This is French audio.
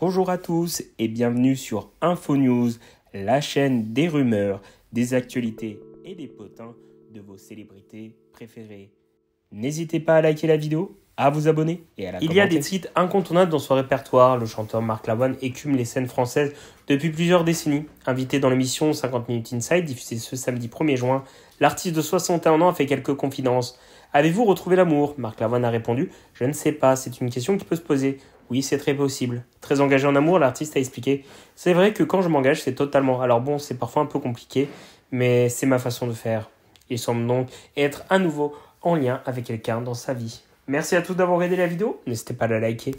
Bonjour à tous et bienvenue sur InfoNews, la chaîne des rumeurs, des actualités et des potins de vos célébrités préférées. N'hésitez pas à liker la vidéo à vous abonner et à la Il y a des titres incontournables dans son répertoire. Le chanteur Marc Lavoine écume les scènes françaises depuis plusieurs décennies. Invité dans l'émission 50 Minutes Inside, diffusée ce samedi 1er juin, l'artiste de 61 ans a fait quelques confidences. Avez-vous retrouvé l'amour Marc Lavoine a répondu Je ne sais pas, c'est une question qui peut se poser. Oui, c'est très possible. Très engagé en amour, l'artiste a expliqué C'est vrai que quand je m'engage, c'est totalement. Alors bon, c'est parfois un peu compliqué, mais c'est ma façon de faire. Il semble donc être à nouveau en lien avec quelqu'un dans sa vie. Merci à tous d'avoir aidé la vidéo. N'hésitez pas à la liker.